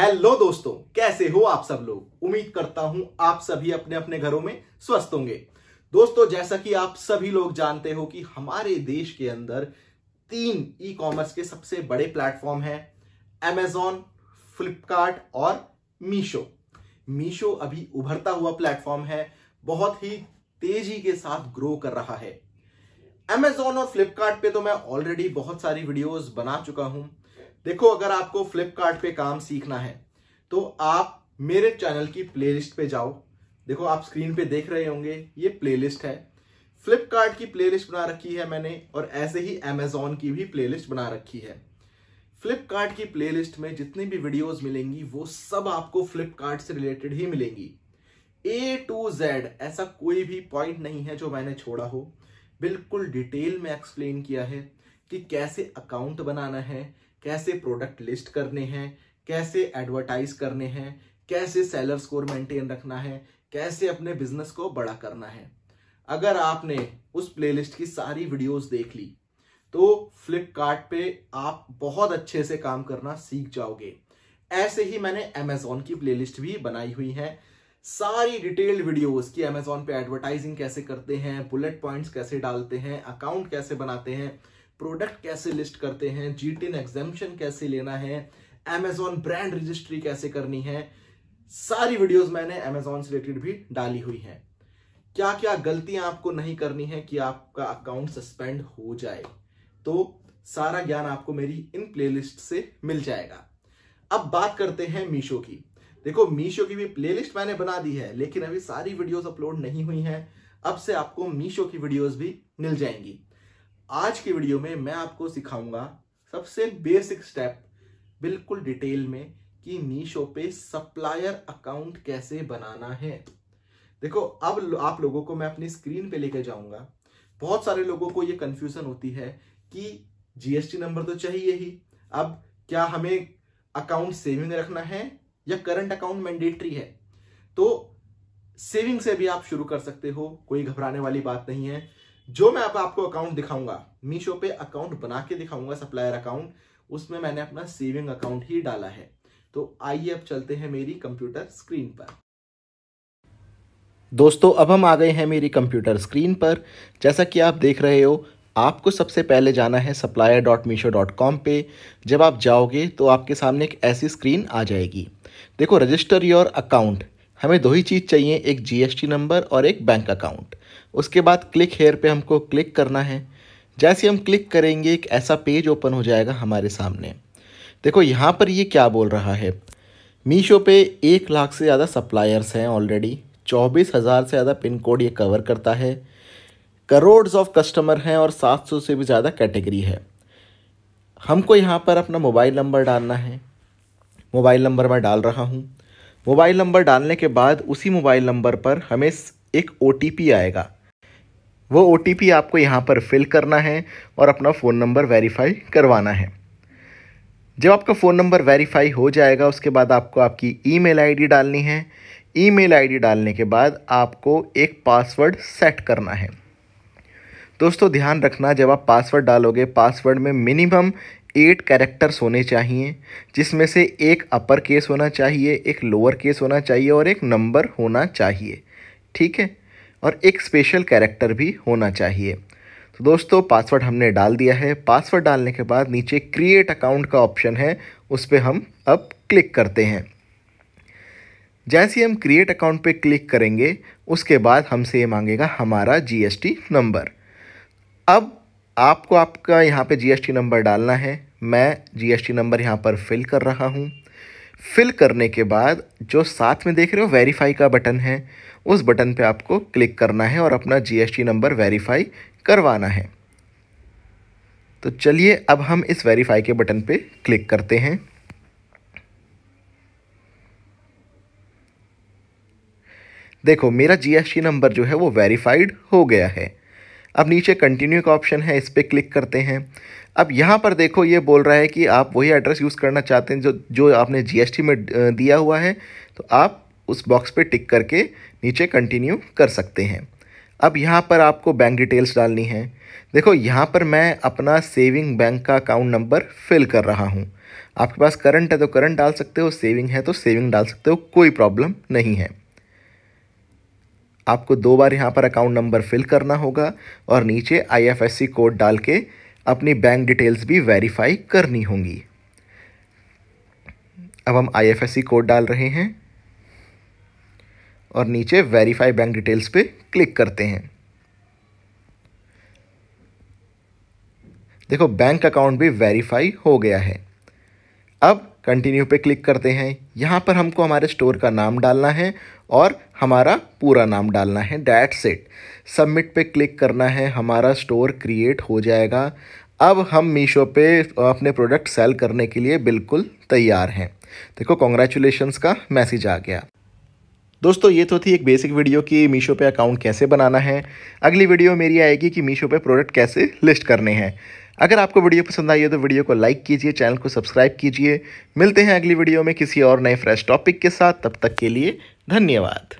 hello दोस्तों कैसे हो आप सब लोग उम्मीद करता हूं आप सभी अपने अपने घरों में स्वस्थ होंगे दोस्तों जैसा कि आप सभी लोग जानते हो कि हमारे देश के अंदर तीन ई कॉमर्स के सबसे बड़े प्लेटफॉर्म हैं एमेजॉन फ्लिपकार्ट और मीशो मीशो अभी उभरता हुआ प्लेटफॉर्म है बहुत ही तेजी के साथ ग्रो कर रहा है अमेजोन और फ्लिपकार्ट पे तो मैं ऑलरेडी बहुत सारी वीडियोस बना चुका हूं देखो अगर आपको फ्लिपकार्ट पे काम सीखना है तो आप मेरे चैनल की प्लेलिस्ट पे जाओ देखो आप स्क्रीन पे देख रहे होंगे ये प्लेलिस्ट है फ्लिपकार्ट की प्लेलिस्ट बना रखी है मैंने और ऐसे ही अमेजोन की भी प्लेलिस्ट बना रखी है फ्लिपकार्ट की प्लेलिस्ट में जितनी भी वीडियोस मिलेंगी वो सब आपको फ्लिपकार्ट से रिलेटेड ही मिलेंगी ए टू जेड ऐसा कोई भी पॉइंट नहीं है जो मैंने छोड़ा हो बिल्कुल डिटेल में एक्सप्लेन किया है कि कैसे अकाउंट बनाना है कैसे प्रोडक्ट लिस्ट करने हैं कैसे एडवर्टाइज करने हैं कैसे सेलर स्कोर मेंटेन रखना है कैसे अपने बिजनेस को बड़ा करना है अगर आपने उस प्लेलिस्ट की सारी वीडियोस देख ली तो फ्लिपकार्ट पे आप बहुत अच्छे से काम करना सीख जाओगे ऐसे ही मैंने अमेजोन की प्लेलिस्ट भी बनाई हुई है सारी डिटेल्ड वीडियोस की अमेजोन पे एडवर्टाइजिंग कैसे करते हैं बुलेट पॉइंट्स कैसे डालते हैं अकाउंट कैसे बनाते हैं प्रोडक्ट कैसे लिस्ट करते हैं जी टेन एग्जामेशन कैसे लेना है एमेजॉन ब्रांड रजिस्ट्री कैसे करनी है सारी वीडियोस मैंने एमेजॉन से रिलेटेड भी डाली हुई हैं क्या क्या गलतियां आपको नहीं करनी है कि आपका अकाउंट सस्पेंड हो जाए तो सारा ज्ञान आपको मेरी इन प्लेलिस्ट से मिल जाएगा अब बात करते हैं मीशो की देखो मीशो की भी प्लेलिस्ट मैंने बना दी है लेकिन अभी सारी वीडियोस अपलोड नहीं हुई हैं अब से आपको मीशो की वीडियोस भी मिल जाएंगी आज की वीडियो में मैं आपको सिखाऊंगा सबसे बेसिक स्टेप बिल्कुल डिटेल में कि मीशो पे सप्लायर अकाउंट कैसे बनाना है देखो अब आप लोगों को मैं अपनी स्क्रीन पे लेकर जाऊंगा बहुत सारे लोगों को ये कंफ्यूजन होती है कि जीएसटी नंबर तो चाहिए ही अब क्या हमें अकाउंट सेविंग रखना है या करंट अकाउंट मैंडेटरी है तो सेविंग से भी आप शुरू कर सकते हो कोई घबराने वाली बात नहीं है जो मैं अब आपको अकाउंट दिखाऊंगा मीशो पे अकाउंट बना के दिखाऊंगा सप्लायर अकाउंट उसमें मैंने अपना सेविंग अकाउंट ही डाला है तो आइए अब चलते हैं मेरी कंप्यूटर स्क्रीन पर दोस्तों अब हम आ गए हैं मेरी कंप्यूटर स्क्रीन पर जैसा कि आप देख रहे हो आपको सबसे पहले जाना है supplier dot Meesho dot com पे जब आप जाओगे तो आपके सामने एक ऐसी स्क्रीन आ जाएगी देखो रजिस्टर योर अकाउंट हमें दो ही चीज़ चाहिए एक जीएसटी नंबर और एक बैंक अकाउंट उसके बाद क्लिक हेयर पे हमको क्लिक करना है जैसे हम क्लिक करेंगे एक ऐसा पेज ओपन हो जाएगा हमारे सामने देखो यहाँ पर ये क्या बोल रहा है मीशो पे एक लाख से ज़्यादा सप्लायर्स हैं ऑलरेडी चौबीस हज़ार से ज़्यादा पिन कोड ये कवर करता है करोड्स ऑफ कस्टमर हैं और सात सौ से भी ज़्यादा कैटेगरी है हमको यहाँ पर अपना मोबाइल नंबर डालना है मोबाइल नंबर मैं डाल रहा हूँ मोबाइल नंबर डालने के बाद उसी मोबाइल नंबर पर हमें एक ओ आएगा वो ओ आपको यहाँ पर फिल करना है और अपना फ़ोन नंबर वेरीफाई करवाना है जब आपका फ़ोन नंबर वेरीफाई हो जाएगा उसके बाद आपको आपकी ईमेल आईडी डालनी है ईमेल आईडी डालने के बाद आपको एक पासवर्ड सेट करना है दोस्तों ध्यान रखना जब आप पासवर्ड डालोगे पासवर्ड में मिनिमम एट कैरेक्टर्स होने चाहिए जिसमें से एक अपर केस होना चाहिए एक लोअर केस होना चाहिए और एक नंबर होना चाहिए ठीक है और एक स्पेशल कैरेक्टर भी होना चाहिए तो दोस्तों पासवर्ड हमने डाल दिया है पासवर्ड डालने के बाद नीचे क्रिएट अकाउंट का ऑप्शन है उस पर हम अब क्लिक करते हैं जैसे हम क्रिएट अकाउंट पे क्लिक करेंगे उसके बाद हमसे ये मांगेगा हमारा जीएसटी नंबर अब आपको आपका यहाँ पे जीएसटी नंबर डालना है मैं जीएसटी नंबर यहाँ पर फिल कर रहा हूँ फिल करने के बाद जो साथ में देख रहे हो वेरीफाई का बटन है उस बटन पे आपको क्लिक करना है और अपना जीएसटी नंबर वेरीफाई करवाना है तो चलिए अब हम इस वेरीफाई के बटन पे क्लिक करते हैं देखो मेरा जीएसटी नंबर जो है वो वेरीफाइड हो गया है अब नीचे कंटिन्यू का ऑप्शन है इस पर क्लिक करते हैं अब यहाँ पर देखो ये बोल रहा है कि आप वही एड्रेस यूज़ करना चाहते हैं जो जो आपने जीएसटी में दिया हुआ है तो आप उस बॉक्स पे टिक करके नीचे कंटिन्यू कर सकते हैं अब यहाँ पर आपको बैंक डिटेल्स डालनी है देखो यहाँ पर मैं अपना सेविंग बैंक का अकाउंट नंबर फिल कर रहा हूँ आपके पास करंट है तो करंट डाल सकते हो सेविंग है तो सेविंग डाल सकते हो कोई प्रॉब्लम नहीं है आपको दो बार यहाँ पर अकाउंट नंबर फिल करना होगा और नीचे आईएफएससी कोड डाल के अपनी बैंक डिटेल्स भी वेरीफाई करनी होंगी अब हम आईएफएससी कोड डाल रहे हैं और नीचे वेरीफाई बैंक डिटेल्स पे क्लिक करते हैं देखो बैंक अकाउंट भी वेरीफाई हो गया है अब कंटिन्यू पे क्लिक करते हैं यहाँ पर हमको हमारे स्टोर का नाम डालना है और हमारा पूरा नाम डालना है डैट सेट सबमिट पे क्लिक करना है हमारा स्टोर क्रिएट हो जाएगा अब हम मीशो पे अपने प्रोडक्ट सेल करने के लिए बिल्कुल तैयार हैं देखो कॉन्ग्रेचुलेशंस का मैसेज आ गया दोस्तों ये तो थी एक बेसिक वीडियो कि मीशो पे अकाउंट कैसे बनाना है अगली वीडियो मेरी आएगी कि मीशो पे प्रोडक्ट कैसे लिस्ट करने हैं अगर आपको वीडियो पसंद आई है तो वीडियो को लाइक कीजिए चैनल को सब्सक्राइब कीजिए मिलते हैं अगली वीडियो में किसी और नए फ्रेश टॉपिक के साथ तब तक के लिए धन्यवाद